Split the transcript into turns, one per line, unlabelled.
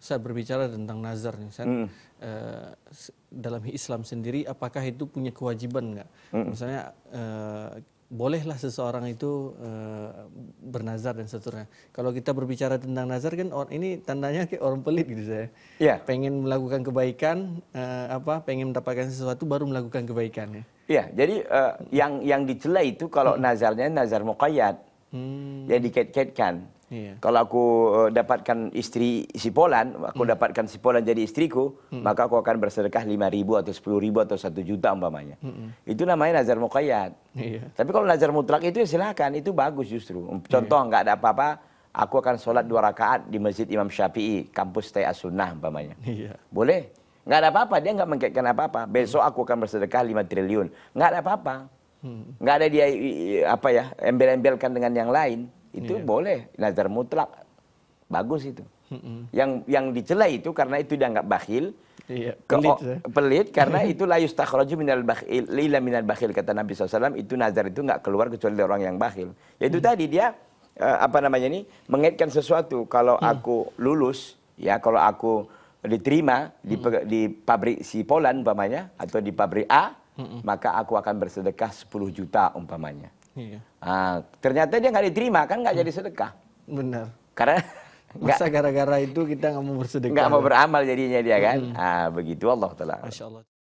saya berbicara tentang nazar nih, saya, mm. uh, eh, dalam Islam sendiri apakah itu punya kewajiban nggak? Mm. Misalnya uh, eh, bolehlah seseorang itu uh, bernazar dan seterusnya. Kalau kita berbicara tentang nazar kan orang ini tandanya kayak orang pelit gitu saya. Yeah. Pengen melakukan kebaikan, uh, apa? Pengen mendapatkan sesuatu baru melakukan kebaikan ya.
Iya, jadi uh, yang yang dicela itu kalau hmm. nazarnya nazar muqayyad. Hmm. Ya dikait-kaitkan. Yeah. Kalau aku eh, dapatkan istri si Polan, aku mm. dapatkan si Polan jadi istriku, mm. maka aku akan bersedekah lima ribu atau sepuluh ribu atau satu juta umpamanya. Mm -mm. Itu namanya nazar muqayyad. Yeah. Tapi kalau nazar mutlak itu ya silakan, itu bagus justru. Um, contoh yeah. ada apa-apa, aku akan sholat dua rakaat di masjid Imam Syafi'i, kampus Teh As-Sunnah umpamanya. Yeah. Boleh. Nggak ada apa-apa, dia nggak mengkaitkan apa-apa. Besok aku akan bersedekah lima triliun. Nggak ada apa-apa. Hmm. Nggak ada dia apa ya, embel-embelkan dengan yang lain itu yeah. boleh nazar mutlak bagus itu. Mm-hmm. Yang yang dicela itu karena itu dianggap bakhil.
Iya, ke, pelit, oh, ya.
pelit karena itu layu yustakhraju minal bakhil lila minal bakhil kata Nabi SAW itu nazar itu nggak keluar kecuali dari orang yang bakhil. Yaitu mm. tadi dia uh, apa namanya ini mengaitkan sesuatu kalau mm. aku lulus ya kalau aku diterima di, hmm. di pabrik si Polan umpamanya atau di pabrik A mm maka aku akan bersedekah 10 juta umpamanya. Iya. Nah, ternyata dia nggak diterima kan nggak jadi sedekah. Benar. Karena Masa gara-gara itu kita nggak mau bersedekah. Nggak mau beramal jadinya dia kan. Hmm. Nah, begitu Allah telah Masya Allah.